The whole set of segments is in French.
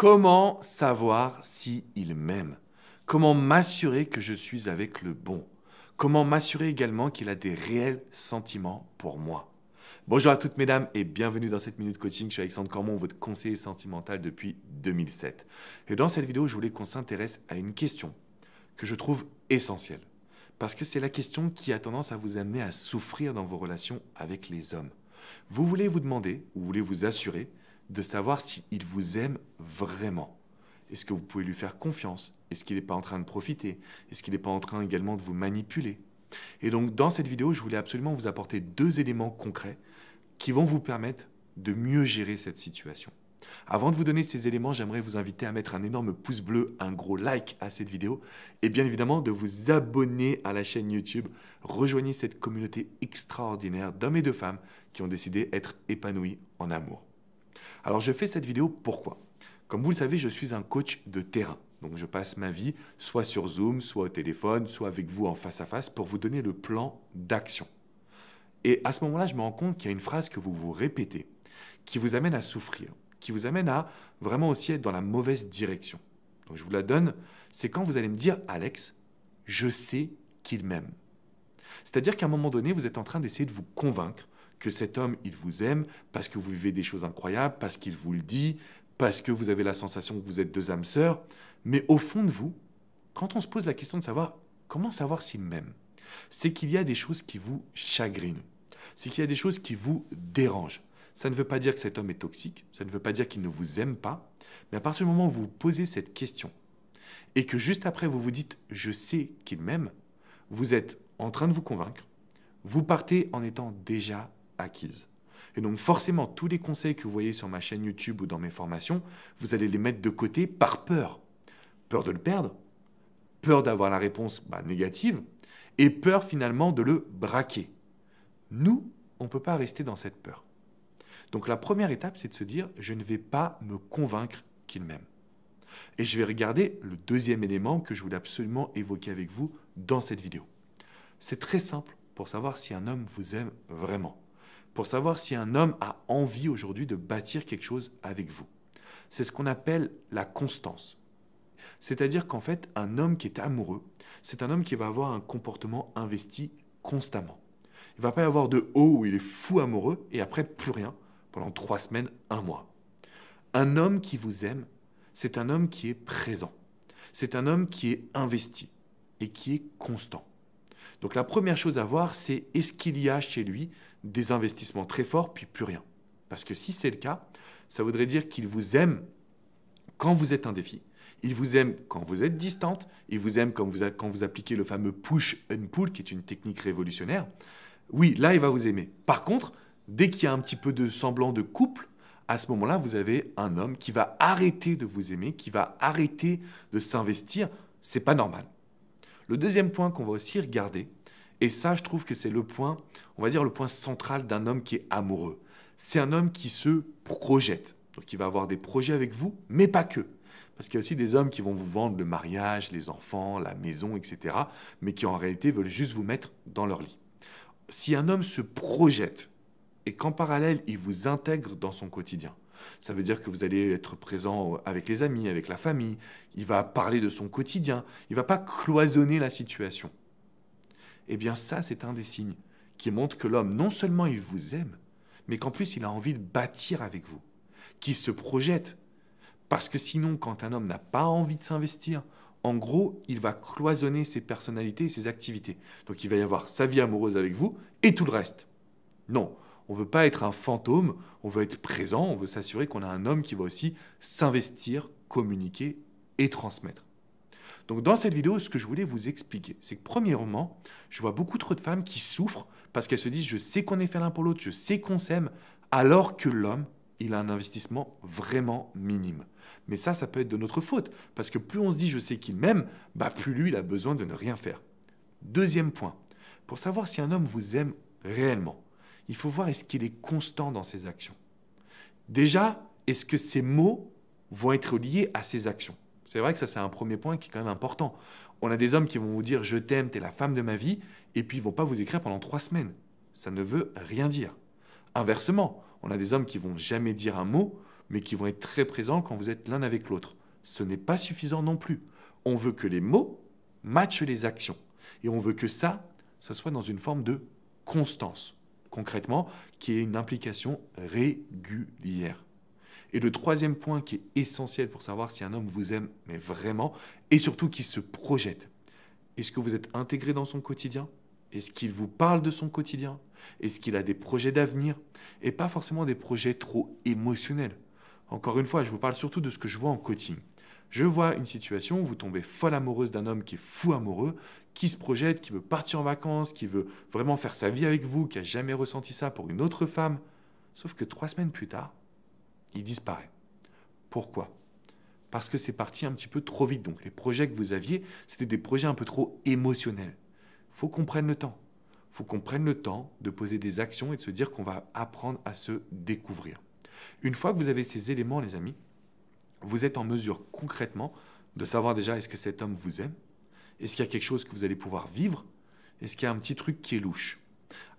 Comment savoir s'il m'aime Comment m'assurer que je suis avec le bon Comment m'assurer également qu'il a des réels sentiments pour moi Bonjour à toutes mesdames et bienvenue dans cette minute coaching. Je suis Alexandre Cormon, votre conseiller sentimental depuis 2007. Et dans cette vidéo, je voulais qu'on s'intéresse à une question que je trouve essentielle. Parce que c'est la question qui a tendance à vous amener à souffrir dans vos relations avec les hommes. Vous voulez vous demander, ou voulez vous assurer, de savoir s'il vous aime vraiment. Est-ce que vous pouvez lui faire confiance Est-ce qu'il n'est pas en train de profiter Est-ce qu'il n'est pas en train également de vous manipuler Et donc dans cette vidéo, je voulais absolument vous apporter deux éléments concrets qui vont vous permettre de mieux gérer cette situation. Avant de vous donner ces éléments, j'aimerais vous inviter à mettre un énorme pouce bleu, un gros like à cette vidéo et bien évidemment de vous abonner à la chaîne YouTube. Rejoignez cette communauté extraordinaire d'hommes et de femmes qui ont décidé d'être épanouis en amour. Alors je fais cette vidéo pourquoi Comme vous le savez, je suis un coach de terrain. Donc je passe ma vie soit sur Zoom, soit au téléphone, soit avec vous en face à face pour vous donner le plan d'action. Et à ce moment-là, je me rends compte qu'il y a une phrase que vous vous répétez qui vous amène à souffrir, qui vous amène à vraiment aussi être dans la mauvaise direction. Donc je vous la donne, c'est quand vous allez me dire Alex, je sais qu'il m'aime. C'est-à-dire qu'à un moment donné, vous êtes en train d'essayer de vous convaincre que cet homme, il vous aime parce que vous vivez des choses incroyables, parce qu'il vous le dit, parce que vous avez la sensation que vous êtes deux âmes sœurs. Mais au fond de vous, quand on se pose la question de savoir comment savoir s'il m'aime, c'est qu'il y a des choses qui vous chagrinent, c'est qu'il y a des choses qui vous dérangent. Ça ne veut pas dire que cet homme est toxique, ça ne veut pas dire qu'il ne vous aime pas, mais à partir du moment où vous posez cette question et que juste après vous vous dites je sais qu'il m'aime, vous êtes en train de vous convaincre, vous partez en étant déjà acquise. Et donc forcément, tous les conseils que vous voyez sur ma chaîne YouTube ou dans mes formations, vous allez les mettre de côté par peur. Peur de le perdre, peur d'avoir la réponse bah, négative, et peur finalement de le braquer. Nous, on ne peut pas rester dans cette peur. Donc la première étape, c'est de se dire, je ne vais pas me convaincre qu'il m'aime. Et je vais regarder le deuxième élément que je voulais absolument évoquer avec vous dans cette vidéo. C'est très simple pour savoir si un homme vous aime vraiment pour savoir si un homme a envie aujourd'hui de bâtir quelque chose avec vous. C'est ce qu'on appelle la constance. C'est-à-dire qu'en fait, un homme qui est amoureux, c'est un homme qui va avoir un comportement investi constamment. Il ne va pas y avoir de haut où il est fou amoureux et après plus rien pendant trois semaines, un mois. Un homme qui vous aime, c'est un homme qui est présent. C'est un homme qui est investi et qui est constant. Donc la première chose à voir, c'est est-ce qu'il y a chez lui des investissements très forts, puis plus rien. Parce que si c'est le cas, ça voudrait dire qu'il vous aime quand vous êtes un défi, il vous aime quand vous êtes distante, il vous aime quand vous, quand vous appliquez le fameux push and pull, qui est une technique révolutionnaire. Oui, là, il va vous aimer. Par contre, dès qu'il y a un petit peu de semblant de couple, à ce moment-là, vous avez un homme qui va arrêter de vous aimer, qui va arrêter de s'investir. C'est pas normal. Le deuxième point qu'on va aussi regarder, et ça, je trouve que c'est le point, on va dire le point central d'un homme qui est amoureux. C'est un homme qui se projette. Donc il va avoir des projets avec vous, mais pas que. Parce qu'il y a aussi des hommes qui vont vous vendre le mariage, les enfants, la maison, etc. Mais qui en réalité veulent juste vous mettre dans leur lit. Si un homme se projette et qu'en parallèle il vous intègre dans son quotidien, ça veut dire que vous allez être présent avec les amis, avec la famille. Il va parler de son quotidien. Il ne va pas cloisonner la situation eh bien ça, c'est un des signes qui montre que l'homme, non seulement il vous aime, mais qu'en plus il a envie de bâtir avec vous, qu'il se projette. Parce que sinon, quand un homme n'a pas envie de s'investir, en gros, il va cloisonner ses personnalités et ses activités. Donc il va y avoir sa vie amoureuse avec vous et tout le reste. Non, on ne veut pas être un fantôme, on veut être présent, on veut s'assurer qu'on a un homme qui va aussi s'investir, communiquer et transmettre. Donc dans cette vidéo, ce que je voulais vous expliquer, c'est que premièrement, je vois beaucoup trop de femmes qui souffrent parce qu'elles se disent je sais qu'on est fait l'un pour l'autre, je sais qu'on s'aime, alors que l'homme, il a un investissement vraiment minime. Mais ça, ça peut être de notre faute, parce que plus on se dit je sais qu'il m'aime, bah, plus lui, il a besoin de ne rien faire. Deuxième point, pour savoir si un homme vous aime réellement, il faut voir est-ce qu'il est constant dans ses actions. Déjà, est-ce que ses mots vont être liés à ses actions c'est vrai que ça, c'est un premier point qui est quand même important. On a des hommes qui vont vous dire je t'aime, t'es la femme de ma vie, et puis ils vont pas vous écrire pendant trois semaines. Ça ne veut rien dire. Inversement, on a des hommes qui vont jamais dire un mot, mais qui vont être très présents quand vous êtes l'un avec l'autre. Ce n'est pas suffisant non plus. On veut que les mots matchent les actions. Et on veut que ça, ça soit dans une forme de constance, concrètement, qui est une implication régulière. Et le troisième point qui est essentiel pour savoir si un homme vous aime, mais vraiment, et surtout qui se projette. Est-ce que vous êtes intégré dans son quotidien Est-ce qu'il vous parle de son quotidien Est-ce qu'il a des projets d'avenir Et pas forcément des projets trop émotionnels. Encore une fois, je vous parle surtout de ce que je vois en coaching. Je vois une situation où vous tombez folle amoureuse d'un homme qui est fou amoureux, qui se projette, qui veut partir en vacances, qui veut vraiment faire sa vie avec vous, qui a jamais ressenti ça pour une autre femme. Sauf que trois semaines plus tard, il disparaît. Pourquoi Parce que c'est parti un petit peu trop vite. Donc les projets que vous aviez, c'était des projets un peu trop émotionnels. Faut qu'on prenne le temps. Faut qu'on prenne le temps de poser des actions et de se dire qu'on va apprendre à se découvrir. Une fois que vous avez ces éléments, les amis, vous êtes en mesure concrètement de savoir déjà est-ce que cet homme vous aime, est-ce qu'il y a quelque chose que vous allez pouvoir vivre, est-ce qu'il y a un petit truc qui est louche.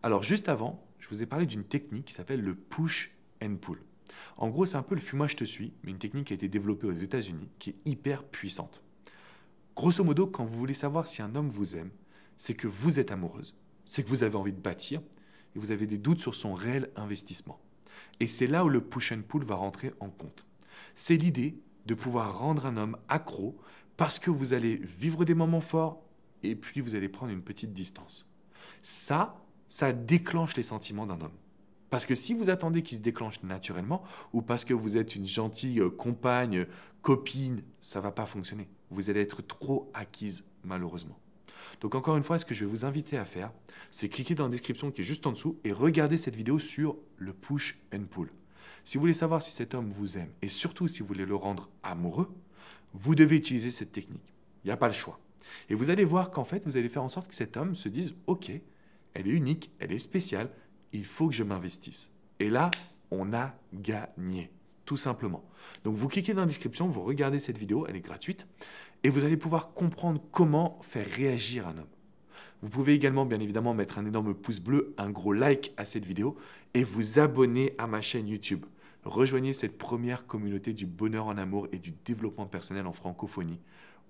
Alors juste avant, je vous ai parlé d'une technique qui s'appelle le push and pull. En gros, c'est un peu le fumage je te suis », mais une technique qui a été développée aux États-Unis, qui est hyper puissante. Grosso modo, quand vous voulez savoir si un homme vous aime, c'est que vous êtes amoureuse, c'est que vous avez envie de bâtir, et vous avez des doutes sur son réel investissement. Et c'est là où le push and pull va rentrer en compte. C'est l'idée de pouvoir rendre un homme accro parce que vous allez vivre des moments forts et puis vous allez prendre une petite distance. Ça, ça déclenche les sentiments d'un homme. Parce que si vous attendez qu'il se déclenche naturellement, ou parce que vous êtes une gentille euh, compagne, copine, ça ne va pas fonctionner. Vous allez être trop acquise, malheureusement. Donc encore une fois, ce que je vais vous inviter à faire, c'est cliquer dans la description qui est juste en dessous et regarder cette vidéo sur le push and pull. Si vous voulez savoir si cet homme vous aime, et surtout si vous voulez le rendre amoureux, vous devez utiliser cette technique. Il n'y a pas le choix. Et vous allez voir qu'en fait, vous allez faire en sorte que cet homme se dise, ok, elle est unique, elle est spéciale, il faut que je m'investisse. Et là, on a gagné, tout simplement. Donc vous cliquez dans la description, vous regardez cette vidéo, elle est gratuite, et vous allez pouvoir comprendre comment faire réagir un homme. Vous pouvez également bien évidemment mettre un énorme pouce bleu, un gros like à cette vidéo et vous abonner à ma chaîne YouTube. Rejoignez cette première communauté du bonheur en amour et du développement personnel en francophonie.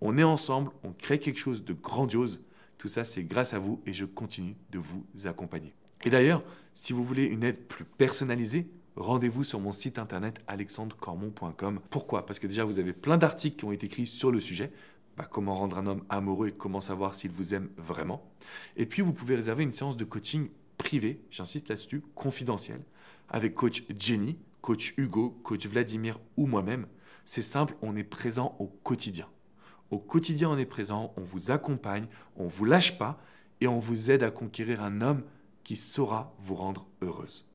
On est ensemble, on crée quelque chose de grandiose. Tout ça, c'est grâce à vous et je continue de vous accompagner. Et d'ailleurs, si vous voulez une aide plus personnalisée, rendez-vous sur mon site internet alexandrecormon.com. Pourquoi Parce que déjà, vous avez plein d'articles qui ont été écrits sur le sujet. Bah, comment rendre un homme amoureux et comment savoir s'il vous aime vraiment. Et puis, vous pouvez réserver une séance de coaching privée, j'insiste là-dessus, confidentielle, avec coach Jenny, coach Hugo, coach Vladimir ou moi-même. C'est simple, on est présent au quotidien. Au quotidien, on est présent, on vous accompagne, on ne vous lâche pas et on vous aide à conquérir un homme qui saura vous rendre heureuse.